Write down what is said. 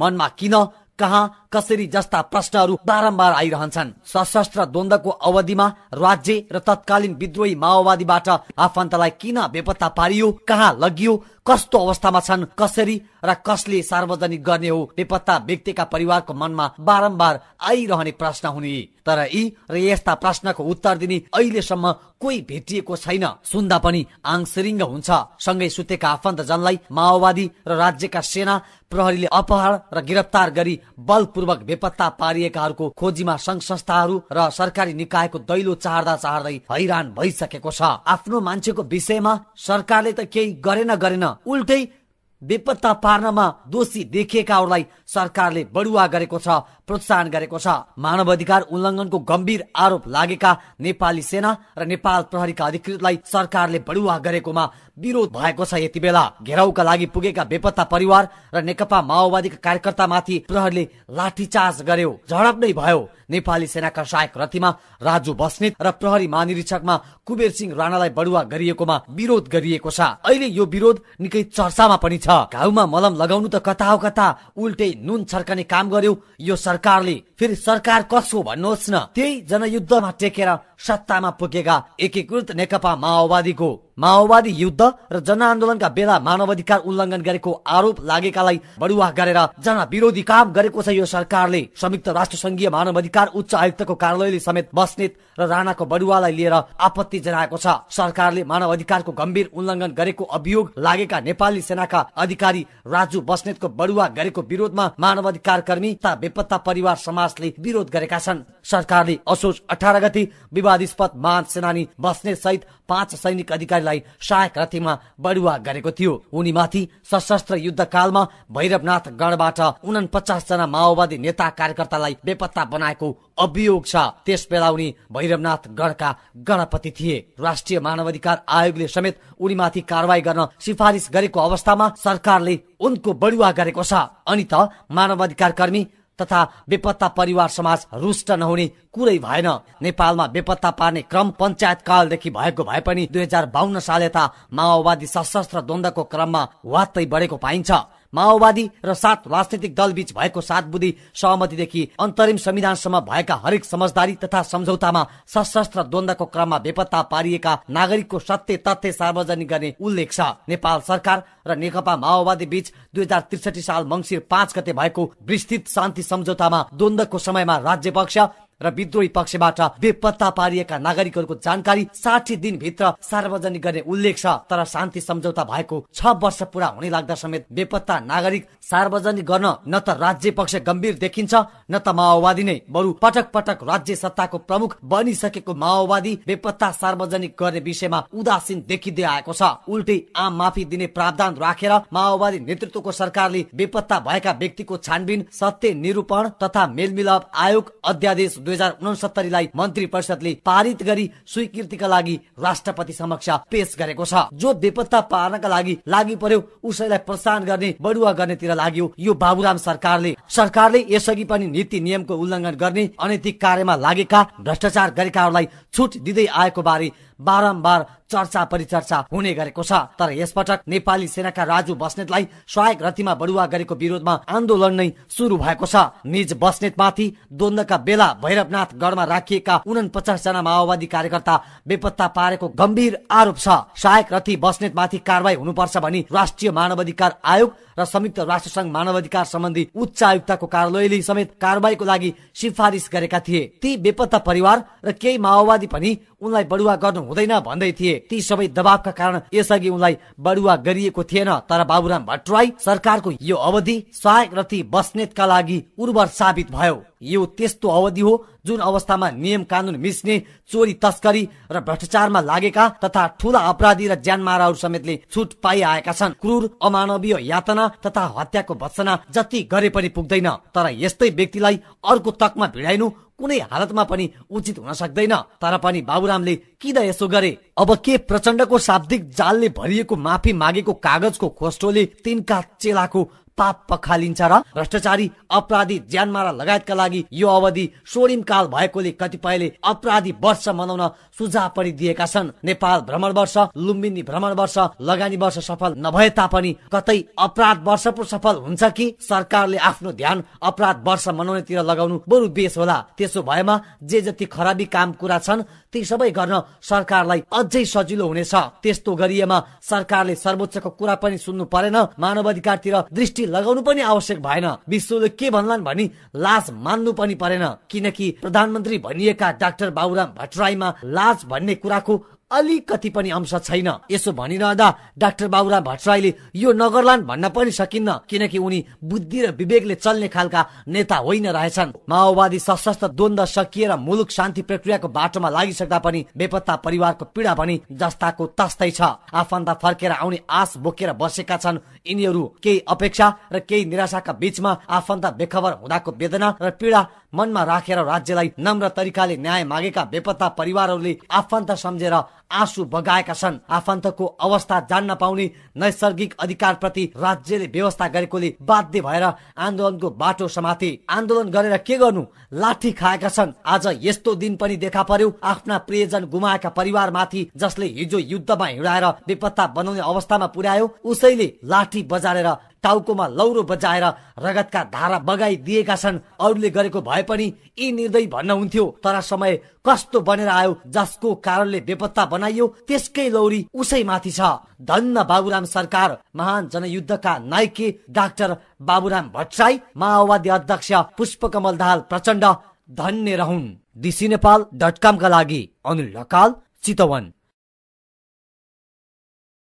मन माकिन कहाँ कसरी जस्ता प्रश्नहरू बारम्बार आइरहन्छन् सशस्त्र द्वन्दको अवधिमा राज्य र तत्कालीन विद्रोही माओवादीबाट आफन्तलाई किन बेपत्ता पारियो कहाँ लगियो कस्तो अवस्थामा छन् कसरी र कसले सार्वजनिक गर्ने हो बेपत्ता व्यक्तिका परिवारको मनमा बारम्बार आइरहने प्रश्न हुने तर यी र यस्ता प्रश्नको उत्तर दिने अहिलेसम्म कोही भेटिएको छैन सुन्दा पनि आङसिरिङ्ग हुन्छ सँगै सुतेका आफन्तजनलाई माओवादी र राज्यका सेना प्रहरीले अपहरण र गिरफ्तार गरी बलपूर्वक पूर्वक बेपत्ता पारिएकाहरूको खोजीमा संघ संस्थाहरू र सरकारी निकायको दैलो चाहर्दा चाहर्दै हैरान भइसकेको छ आफ्नो मान्छेको विषयमा सरकारले त केही गरेन गरेन उल्टै बेपत्ता पार्नमा दोषी देखिएकाहरूलाई सरकारले बढुवा गरेको छ प्रोत्साहन गरेको छ मानव अधिकार उल्लङ्घनको गम्भीर आरोप लागेका नेपाली सेना र नेपाल प्रहरीका अधिकृतलाई सरकारले बढुवा गरेकोमा विरोध भएको छ यति बेला घेराउका लागि पुगेका बेपत्ता परिवार र नेकपा माओवादीका कार्यकर्तामाथि प्रहरीले लाठीचार्ज गर्यो झडप नै भयो नेपाली सेनाका सहायक रथीमा राजु बस्नेत र प्रहरी महानिरीक्षकमा कुबेर सिंह राणालाई बढुवा गरिएकोमा विरोध गरिएको छ अहिले यो विरोध निकै चर्चामा पनि छ घाउमा मलम लगाउनु त कता हो कता उल्टै नुन छर्कने काम गर्यो यो सरकारले फेरि सरकार कसको भन्नुहोस् न त्यही जनयुद्धमा टेकेर सत्तामा पुगेका एकीकृत नेकपा माओवादीको माओवादी युद्ध र जनआन्दोलनका बेला मानवाधिकार उल्लङ्घन गरेको आरोप लागेकालाई बढुवा गरेर जना विरोधी काम गरेको छ यो सरकारले संयुक्त राष्ट्र संघीय अधिकार उच्च आयुक्तको कार्यालयले समेत बस्नेत र राणाको बढुवालाई लिएर आपत्ति जनाएको छ सरकारले मानव अधिकारको गम्भीर उल्लङ्घन गरेको अभियोग लागेका नेपाली सेनाका अधिकारी राजु बस्नेतको बढुवा गरेको विरोधमा मानव अधिकार कर्मी तथा बेपत्ता परिवार समाजले विरोध गरेका छन् सरकारले असोज अठार गति विवादस्पद महान सेनानी बस्नेत सहित पाँच सैनिक अधिकारी इजरायललाई सहायक रथीमा बढुवा गरेको थियो उनीमाथि सशस्त्र युद्धकालमा भैरवनाथ गणबाट उना जना माओवादी नेता कार्यकर्तालाई बेपत्ता बनाएको अभियोग छ त्यस बेला उनी भैरवनाथ गणका गणपति थिए राष्ट्रिय मानवाधिकार आयोगले समेत उनीमाथि कारवाही गर्न सिफारिस गरेको अवस्थामा सरकारले उनको बढुवा गरेको छ अनि त मानवाधिकार कर्मी तथा बेपत्ता परिवार समाज रुष्ट नहुने कुरै भएन नेपालमा बेपत्ता पार्ने क्रम पञ्चायत कालदेखि भएको भए पनि दुई हजार बाहन्न साल यता माओवादी सशस्त्र द्वन्दको क्रममा वात्तै बढेको पाइन्छ माओवादी र सात राजनैतिक बीच भएको सात बुधी सहमतिदेखि अन्तरिम संविधानसम्म भएका हरेक समझदारी तथा सम्झौतामा सशस्त्र द्वन्दको क्रममा बेपत्ता पारिएका नागरिकको सत्य तथ्य सार्वजनिक गर्ने उल्लेख छ नेपाल सरकार र नेकपा माओवादी बीच दुई हजार त्रिसठी साल मङ्सिर पाँच गते भएको विस्तृत शान्ति सम्झौतामा द्वन्दको समयमा राज्य पक्ष र विद्रोही पक्षबाट बेपत्ता पारिएका नागरिकहरूको जानकारी साठी दिनभित्र सार्वजनिक गर्ने उल्लेख छ तर शान्ति सम्झौता भएको छ वर्ष पुरा हुने लाग्दा समेत बेपत्ता नागरिक सार्वजनिक गर्न न त राज्य पक्ष गम्भीर देखिन्छ न त माओवादी नै बरु पटक पटक राज्य सत्ताको प्रमुख बनिसकेको माओवादी बेपत्ता सार्वजनिक गर्ने विषयमा उदासीन देखिँदै आएको छ उल्टै आम माफी दिने प्रावधान राखेर माओवादी नेतृत्वको सरकारले बेपत्ता भएका व्यक्तिको छानबिन सत्य निरूपण तथा मेलमिलाप आयोग अध्यादेश दुई हजार उनसत्तरीलाई मन्त्री परिषदले पारित गरी स्वीकृतिका लागि राष्ट्रपति समक्ष पेश गरेको छ जो बेपत्ता पार्नका लागि लागि पर्यो उसैलाई प्रोत्साहन गर्ने बढुवा गर्नेतिर लाग्यो यो बाबुराम सरकारले सरकारले यसअघि पनि नीति नियमको उल्लङ्घन गर्ने अनैतिक कार्यमा लागेका भ्रष्टाचार गरेकाहरूलाई छुट दिँदै आएको बारे बारम्बार चर्चा परिचर्चा हुने गरेको छ तर यसपटक नेपाली सेनाका राजु बस्नेतलाई सहायक रतिमा बढुवा गरेको विरोधमा आन्दोलन नै सुरु भएको छ निज बस्नेतमाथि द्वन्दका बेला भैरवनाथ गढमा राखिएका उनपचास जना माओवादी कार्यकर्ता बेपत्ता पारेको गम्भीर आरोप छ सहायक रथी बस्नेतमाथि कारवाही हुनुपर्छ भनी राष्ट्रिय मानव अधिकार आयोग र संयुक्त राष्ट्र संघ मानव अधिकार सम्बन्धी उच्च आयुक्तको कार्यालयले समेत कारवाहीको लागि सिफारिस गरेका थिए ती बेपत्ता परिवार र केही माओवादी पनि उनलाई बढुवा गर्नु हुँदैन भन्दै थिए ती सबै दबावका कारण यसअघि उनलाई बढुवा गरिएको थिएन तर बाबुराम भट्टराई सरकारको यो अवधि सहायक रथी बस्नेतका लागि उर्वर साबित भयो यो त्यस्तो अवधि हो जुन अवस्थामा नियम कानुन मिस्ने चोरी तस्करी र भ्रष्टाचारमा लागेका तथा ठूला अपराधी र माराहरू समेतले छुट पाइआएका छन् क्रूर अमानवीय यातना तथा हत्याको भत्सना जति गरे पनि पुग्दैन तर यस्तै व्यक्तिलाई अर्को तकमा भिडाइनु कुनै हालतमा पनि उचित हुन सक्दैन तर पनि बाबुरामले किन यसो गरे अब के प्रचण्डको शाब्दिक जालले भरिएको माफी मागेको कागजको खोस्टोले तिनका चेलाको पाप पखालिन्छ र भ्रष्टाचारी अपराधी ज्यानमारा लगायतका लागि यो अवधि स्वर्णिम काल भएकोले कतिपयले अपराधी वर्ष मनाउन सुझाव पनि दिएका छन् नेपाल भ्रमण वर्ष लुम्बिनी भ्रमण वर्ष लगानी वर्ष सफल नभए तापनि कतै अपराध वर्ष पो सफल हुन्छ कि सरकारले आफ्नो ध्यान अपराध वर्ष मनाउनेतिर लगाउनु बरु बेस होला त्यसो भएमा जे जति खराबी काम कुरा छन् ती सबै गर्न सरकारलाई अझै सजिलो हुनेछ त्यस्तो गरिएमा सरकारले सर्वोच्चको कुरा पनि सुन्नु परेन मानव अधिकारतिर दृष्टि पछि लगाउनु पनि आवश्यक भएन विश्वले के भन्लान् भनी लाज मान्नु पनि परेन किनकि प्रधानमन्त्री भनिएका डाक्टर बाबुराम भट्टराईमा लाज भन्ने कुराको अलिकति पनि अंश छैन यसो भनिरहँदा डाक्टर बाबुराम भट्टराईले यो नगरलान भन्न पनि सकिन्न किनकि उनी बुद्धि र विवेकले चल्ने खालका नेता होइन रहेछन् माओवादी सशस्त्र द्वन्द सकिएर मुलुक शान्ति प्रक्रियाको बाटोमा लागिसक्दा पनि बेपत्ता परिवारको पीडा पनि जस्ताको तस्तै छ आफन्त फर्केर आउने आस बोकेर बसेका छन् यिनीहरू केही अपेक्षा र केही निराशाका बीचमा आफन्त बेखबर हुँदाको वेदना र पीडा मनमा राखेर राज्यलाई नम्र तरिकाले न्याय मागेका बेपत्ता परिवारहरूले आफन्त सम्झेर आँसु बगाएका छन् आफन्तको अवस्था जान्न पाउने नैसर्गिक अधिकार प्रति राज्यले व्यवस्था गरेकोले बाध्य भएर आन्दोलनको बाटो समाते आन्दोलन गरेर के गर्नु लाठी खाएका छन् आज यस्तो दिन पनि देखा पर्यो आफ्ना प्रियजन गुमाएका परिवार माथि जसले हिजो युद्धमा हिँडाएर बेपत्ता बनाउने अवस्थामा पुर्यायो उसैले लाठी बजारेर टाउकोमा लौरो बजाएर रगतका धारा बगाइदिएका छन् अरूले गरेको भए पनि यी निर्दय भन्न हुन्थ्यो तर समय कस्तो बनेर आयो जसको कारणले बेपत्ता बना बनाइयो त्यसकै लौरी उसै माथि छ धन्न बाबुराम सरकार महान जनयुद्धका नायके डाक्टर बाबुराम भट्टराई माओवादी अध्यक्ष पुष्पकमल दाहाल प्रचण्ड धन्य रहन् डिसी नेपाल डट कमका लागि अनिल ढकाल चितवन